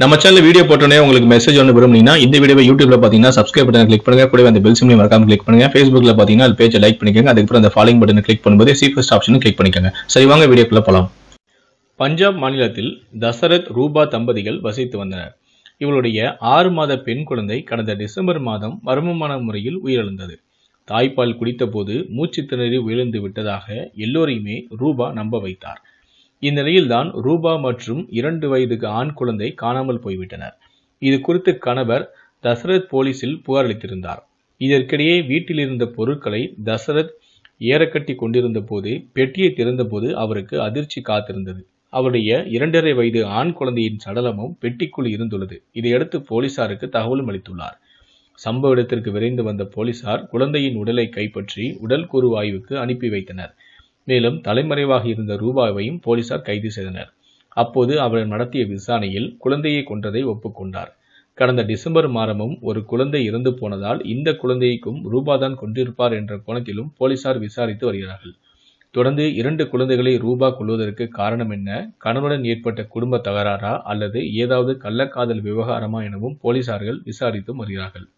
நம்ம channel video போட்டோன்னே உங்களுக்கு மெசேஜ் ஒன்று விரும்புனீங்கன்னா இந்த வீடியோ யூடியூப்ல பார்த்தீங்கன்னா சப்ஸ்கிரைப் பட்டன் கிளிக் பண்ணுங்க கூட அந்த பெல் சிம்லையும் மறக்காம கிளிக் பண்ணுங்க ஃபேஸ்புக்ல பார்த்தீங்கன்னா அது பேஜை லைக் பண்ணிக்கோங்க அதுக்கப்புறம் அந்த ஃபாலோயிங் பட்டன் கிளிக் பண்ணும்போது சீஃபஸ்ட் ஆப்ஷனும் கிளிக் பண்ணிக்கோங்க சரி வாங்க வீடியோக்குள்ள போகலாம் பஞ்சாப் மாநிலத்தில் தசரத் ரூபா தம்பதிகள் வசித்து வந்தனர் இவளுடைய ஆறு மாத பெண் குழந்தை கடந்த டிசம்பர் மாதம் மர்மமான முறையில் உயிரிழந்தது தாய்ப்பால் குடித்தபோது மூச்சு திணறி விழுந்து விட்டதாக எல்லோரையுமே ரூபா நம்ப வைத்தார் இந்நிலையில்தான் ரூபா மற்றும் இரண்டு வயதுக்கு ஆண் குழந்தை காணாமல் போய்விட்டனர் இது குறித்து கணவர் தசரத் போலீசில் புகாரளித்திருந்தார் இதற்கிடையே வீட்டில் இருந்த பொருட்களை தசரத் ஏறக்கட்டி கொண்டிருந்த போது பெட்டியை திறந்தபோது அவருக்கு அதிர்ச்சி காத்திருந்தது அவருடைய இரண்டரை வயது ஆண் குழந்தையின் சடலமும் பெட்டிக்குள் இருந்துள்ளது இதையடுத்து போலீசாருக்கு தகவலும் அளித்துள்ளார் சம்பவ இடத்திற்கு விரைந்து வந்த போலீசார் குழந்தையின் உடலை கைப்பற்றி உடல் கூறு ஆய்வுக்கு அனுப்பி வைத்தனர் மேலும் தலைமறைவாக இருந்த ரூபாவையும் போலீசார் கைது செய்தனர் அப்போது அவர் நடத்திய விசாரணையில் குழந்தையை கொன்றதை ஒப்புக்கொண்டார் கடந்த டிசம்பர் மாதமும் ஒரு குழந்தை இறந்து போனதால் இந்த குழந்தைக்கும் ரூபாதான் கொண்டிருப்பார் என்ற கோணத்திலும் போலீசார் விசாரித்து வருகிறார்கள் தொடர்ந்து இரண்டு குழந்தைகளை ரூபா கொள்வதற்கு காரணம் என்ன கணவனுடன் ஏற்பட்ட குடும்ப தகராறா அல்லது ஏதாவது கள்ளக்காதல் விவகாரமா எனவும் போலீசார்கள் விசாரித்து வருகிறார்கள்